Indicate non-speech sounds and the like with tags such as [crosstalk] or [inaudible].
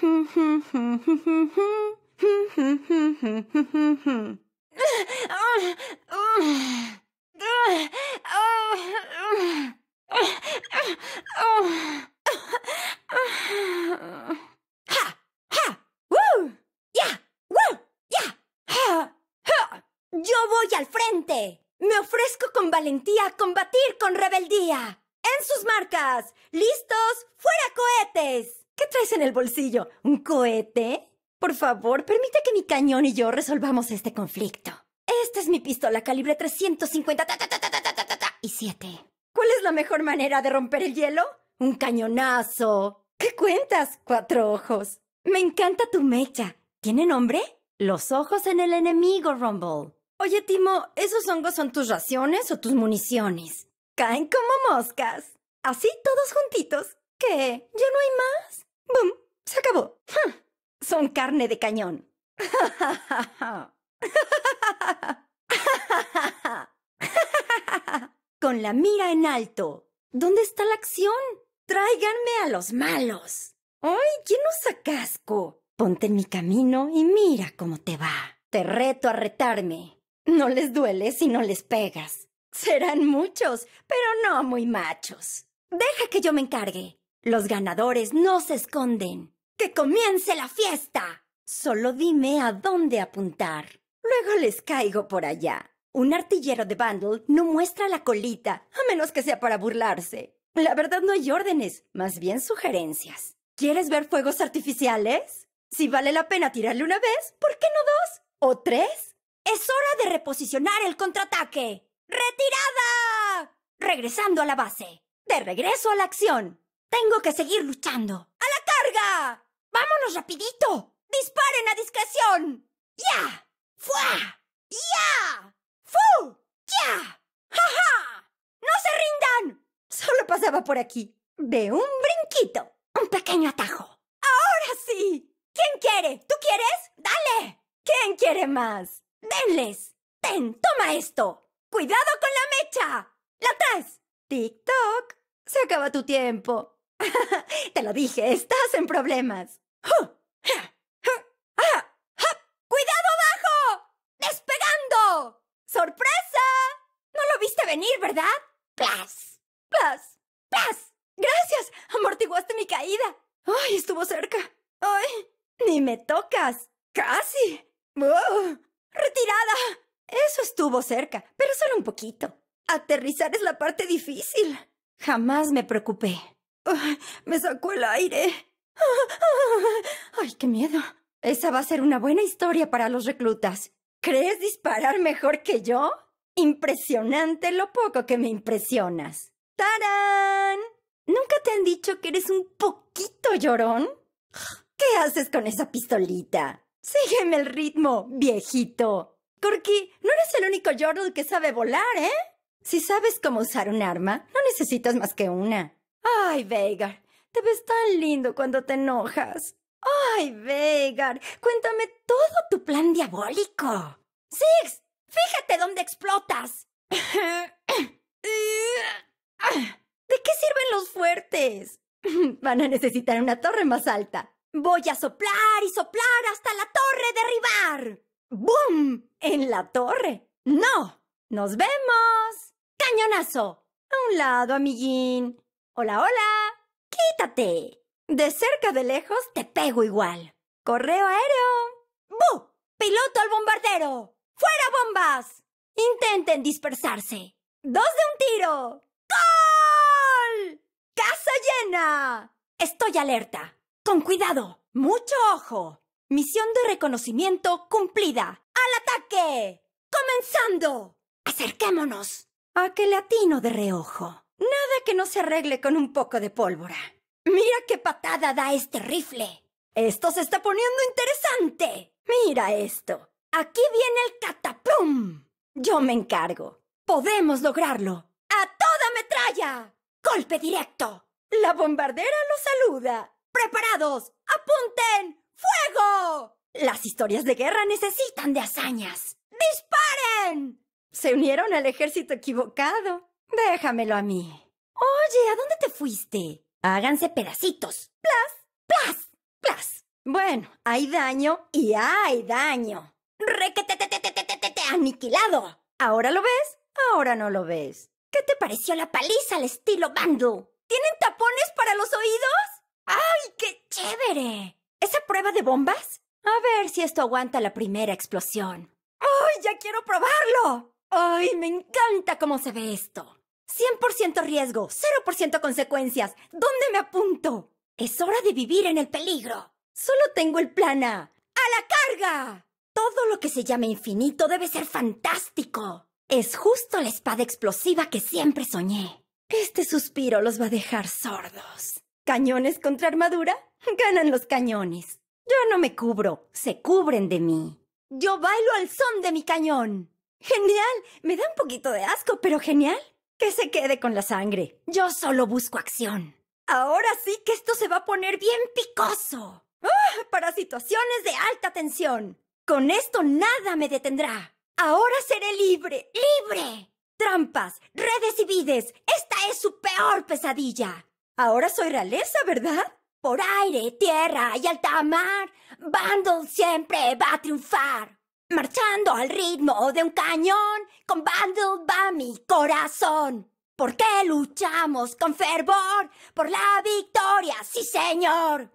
Yo voy al frente. Me ofrezco con valentía a combatir con rebeldía. En sus marcas. Listos. Fuera cohetes. ¿Qué traes en el bolsillo? ¿Un cohete? Por favor, permite que mi cañón y yo resolvamos este conflicto. Esta es mi pistola calibre 350 y siete. ¿Cuál es la mejor manera de romper el hielo? Un cañonazo. ¿Qué cuentas? Cuatro ojos. Me encanta tu mecha. ¿Tiene nombre? Los ojos en el enemigo, Rumble. Oye, Timo, ¿esos hongos son tus raciones o tus municiones? Caen como moscas. Así todos juntitos. ¿Qué? ¿Ya no hay más? ¡Bum! ¡Se acabó! [laughs] Son carne de cañón. [laughs] Con la mira en alto. ¿Dónde está la acción? Tráiganme a los malos. ¡Ay, quién nos casco! Ponte en mi camino y mira cómo te va. Te reto a retarme. No les duele si no les pegas. Serán muchos, pero no muy machos. Deja que yo me encargue. Los ganadores no se esconden. ¡Que comience la fiesta! Solo dime a dónde apuntar. Luego les caigo por allá. Un artillero de Bundle no muestra la colita, a menos que sea para burlarse. La verdad no hay órdenes, más bien sugerencias. ¿Quieres ver fuegos artificiales? Si vale la pena tirarle una vez, ¿por qué no dos? ¿O tres? Es hora de reposicionar el contraataque. ¡Retirada! Regresando a la base. De regreso a la acción. Tengo que seguir luchando. ¡A la carga! ¡Vámonos rapidito! ¡Disparen a discreción! ¡Ya! ¡Fua! ¡Ya! ¡Fu! ¡Ya! ¡Ja, ja! ¡No se rindan! Solo pasaba por aquí. Ve un brinquito. Un pequeño atajo. ¡Ahora sí! ¿Quién quiere? ¿Tú quieres? ¡Dale! ¿Quién quiere más? ¡Denles! ¡Ten! ¡Toma esto! ¡Cuidado con la mecha! ¡La traes! ¡Tic-toc! Se acaba tu tiempo. [laughs] Te lo dije, estás en problemas. ¡Cuidado abajo! ¡Despegando! ¡Sorpresa! No lo viste venir, ¿verdad? Paz, paz, ¡Plas! ¡Gracias! Amortiguaste mi caída. ¡Ay, estuvo cerca! ¡Ay! ¡Ni me tocas! ¡Casi! ¡Retirada! Eso estuvo cerca, pero solo un poquito. Aterrizar es la parte difícil. Jamás me preocupé. [laughs] Me sacó el aire. [laughs] Ay, qué miedo. Esa va a ser una buena historia para los reclutas. ¿Crees disparar mejor que yo? Impresionante lo poco que me impresionas. ¡Tarán! ¿Nunca te han dicho que eres un poquito llorón? [gasps] ¿Qué haces con esa pistolita? Sígueme el ritmo, viejito. Corky, no eres el único Yordle que sabe volar, ¿eh? Si sabes cómo usar un arma, no necesitas más que una. Ay, Veigar, te ves tan lindo cuando te enojas. Ay, Veigar, cuéntame todo tu plan diabólico. Six, fíjate dónde explotas. ¿De qué sirven los fuertes? Van a necesitar una torre más alta. Voy a soplar y soplar hasta la torre derribar. ¡Bum! En la torre. No. Nos vemos. Cañonazo. A un lado, amiguín. Hola, hola. Quítate. De cerca de lejos te pego igual. Correo aéreo. ¡Bu! Piloto al bombardero. ¡Fuera bombas! Intenten dispersarse. Dos de un tiro. ¡Gol! ¡Casa llena! Estoy alerta. Con cuidado. Mucho ojo. Misión de reconocimiento cumplida. ¡Al ataque! ¡Comenzando! Acerquémonos. A que latino de reojo que no se arregle con un poco de pólvora. Mira qué patada da este rifle. Esto se está poniendo interesante. Mira esto. Aquí viene el cataplum. Yo me encargo. Podemos lograrlo. ¡A toda metralla! ¡Golpe directo! La bombardera los saluda. ¡Preparados! ¡Apunten! ¡Fuego! Las historias de guerra necesitan de hazañas. ¡Disparen! Se unieron al ejército equivocado. Déjamelo a mí. Oye, ¿a dónde te fuiste? Háganse pedacitos. Plas, plas, plas. Bueno, hay daño y hay daño. ¡Re-ke-te-te-te-te-te-te-te-te-te aniquilado. ¿Ahora lo ves? Ahora no lo ves. ¿Qué te pareció la paliza al estilo Bando? ¿Tienen tapones para los oídos? ¡Ay, qué chévere! ¿Esa prueba de bombas? A ver si esto aguanta la primera explosión. ¡Ay, ya quiero probarlo! ¡Ay, me encanta cómo se ve esto! 100% riesgo, 0% consecuencias. ¿Dónde me apunto? Es hora de vivir en el peligro. Solo tengo el plan A. ¡A la carga! Todo lo que se llame infinito debe ser fantástico. Es justo la espada explosiva que siempre soñé. Este suspiro los va a dejar sordos. ¿Cañones contra armadura? Ganan los cañones. Yo no me cubro, se cubren de mí. Yo bailo al son de mi cañón. Genial, me da un poquito de asco, pero genial. Que se quede con la sangre. Yo solo busco acción. Ahora sí que esto se va a poner bien picoso. ¡Ah! Para situaciones de alta tensión. Con esto nada me detendrá. Ahora seré libre, libre. Trampas, redes y vides. Esta es su peor pesadilla. Ahora soy realeza, ¿verdad? Por aire, tierra y alta mar, Bundle siempre va a triunfar. Marchando al ritmo de un cañón, con Bandle va mi corazón. Porque luchamos con fervor por la victoria, sí señor.